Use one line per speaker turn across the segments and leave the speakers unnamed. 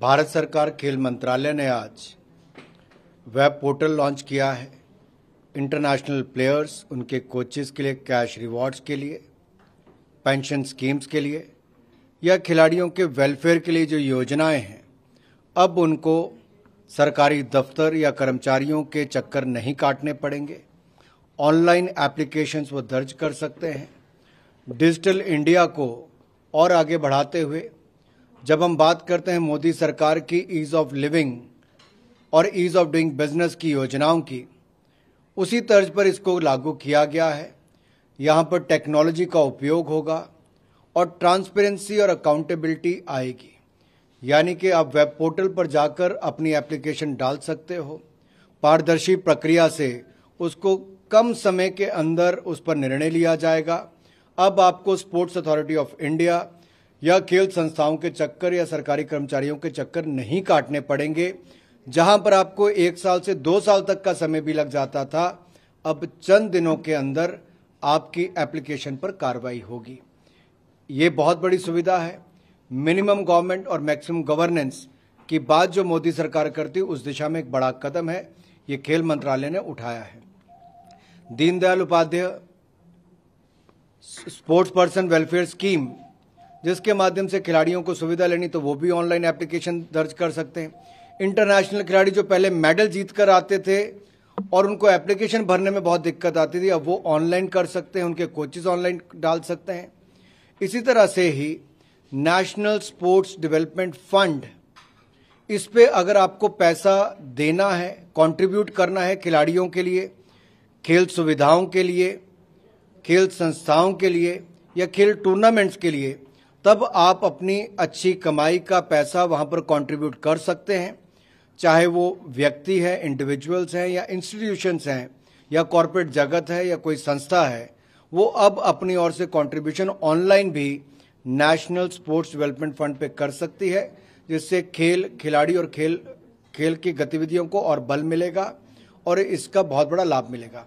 भारत सरकार खेल मंत्रालय ने आज वेब पोर्टल लॉन्च किया है इंटरनेशनल प्लेयर्स उनके कोचेस के लिए कैश रिवॉर्ड्स के लिए पेंशन स्कीम्स के लिए या खिलाड़ियों के वेलफेयर के लिए जो योजनाएं हैं अब उनको सरकारी दफ्तर या कर्मचारियों के चक्कर नहीं काटने पड़ेंगे ऑनलाइन एप्लीकेशंस वो दर्ज कर सकते हैं डिजिटल इंडिया को और आगे बढ़ाते हुए जब हम बात करते हैं मोदी सरकार की ईज़ ऑफ लिविंग और ईज़ ऑफ डूइंग बिजनेस की योजनाओं की उसी तर्ज पर इसको लागू किया गया है यहाँ पर टेक्नोलॉजी का उपयोग होगा और ट्रांसपेरेंसी और अकाउंटेबिलिटी आएगी यानी कि आप वेब पोर्टल पर जाकर अपनी एप्लीकेशन डाल सकते हो पारदर्शी प्रक्रिया से उसको कम समय के अंदर उस पर निर्णय लिया जाएगा अब आपको स्पोर्ट्स अथॉरिटी ऑफ इंडिया यह खेल संस्थाओं के चक्कर या सरकारी कर्मचारियों के चक्कर नहीं काटने पड़ेंगे जहां पर आपको एक साल से दो साल तक का समय भी लग जाता था अब चंद दिनों के अंदर आपकी एप्लीकेशन पर कार्रवाई होगी ये बहुत बड़ी सुविधा है मिनिमम गवर्नमेंट और मैक्सिमम गवर्नेंस की बात जो मोदी सरकार करती उस दिशा में एक बड़ा कदम है ये खेल मंत्रालय ने उठाया है Deendayal Upadhyay sports person welfare scheme जिसके माध्यम से खिलाड़ियों को सुविधा लेनी तो वो भी ऑनलाइन एप्लीकेशन दर्ज कर सकते हैं इंटरनेशनल खिलाड़ी जो पहले मेडल जीत कर आते थे और उनको एप्लीकेशन भरने में बहुत दिक्कत आती थी अब वो ऑनलाइन कर सकते हैं उनके कोचेज ऑनलाइन डाल सकते हैं इसी तरह से ही नेशनल स्पोर्ट्स डेवलपमेंट फंड इस पर अगर आपको पैसा देना है कंट्रीब्यूट करना है खिलाड़ियों के लिए खेल सुविधाओं के लिए खेल संस्थाओं के लिए या खेल टूर्नामेंट्स के लिए तब आप अपनी अच्छी कमाई का पैसा वहाँ पर कंट्रीब्यूट कर सकते हैं चाहे वो व्यक्ति है इंडिविजुअल्स हैं या इंस्टीट्यूशंस हैं या कॉरपोरेट जगत है या कोई संस्था है वो अब अपनी ओर से कंट्रीब्यूशन ऑनलाइन भी नेशनल स्पोर्ट्स डेवलपमेंट फंड पे कर सकती है जिससे खेल खिलाड़ी और खेल खेल की गतिविधियों को और बल मिलेगा और इसका बहुत बड़ा लाभ मिलेगा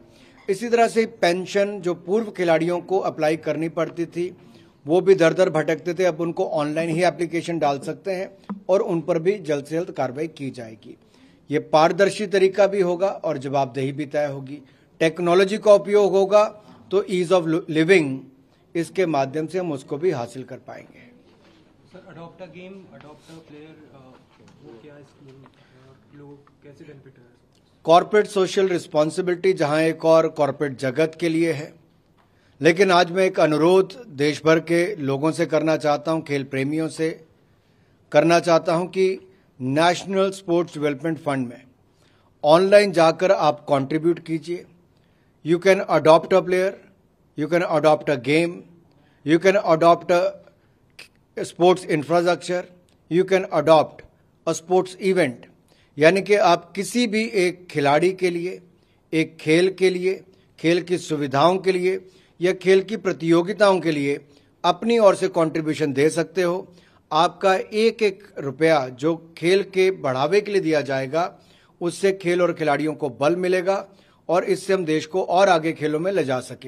इसी तरह से पेंशन जो पूर्व खिलाड़ियों को अप्लाई करनी पड़ती थी वो भी दर दर भटकते थे अब उनको ऑनलाइन ही एप्लीकेशन डाल सकते हैं और उन पर भी जल्द से जल्द कार्रवाई की जाएगी ये पारदर्शी तरीका भी होगा और जवाबदेही भी तय होगी टेक्नोलॉजी का उपयोग होगा तो ईज ऑफ लिविंग इसके माध्यम से हम उसको भी हासिल कर पाएंगे सर अडॉप्ट गेम प्लेयर वो क्या कैसे कॉर्पोरेट सोशल रिस्पॉन्सिबिलिटी जहां एक और कॉर्पोरेट जगत के लिए है लेकिन आज मैं एक अनुरोध देश भर के लोगों से करना चाहता हूं खेल प्रेमियों से करना चाहता हूं कि नेशनल स्पोर्ट्स डेवलपमेंट फंड में ऑनलाइन जाकर आप कंट्रीब्यूट कीजिए you can adopt a player you can adopt a game you can adopt a sports infrastructure you can adopt a sports event यानी कि आप किसी भी एक खिलाड़ी के लिए एक खेल के लिए खेल की सुविधाओं के लिए या खेल की प्रतियोगिताओं के लिए अपनी ओर से कंट्रीब्यूशन दे सकते हो आपका एक एक रुपया जो खेल के बढ़ावे के लिए दिया जाएगा उससे खेल और खिलाड़ियों को बल मिलेगा और इससे हम देश को और आगे खेलों में ले जा सकें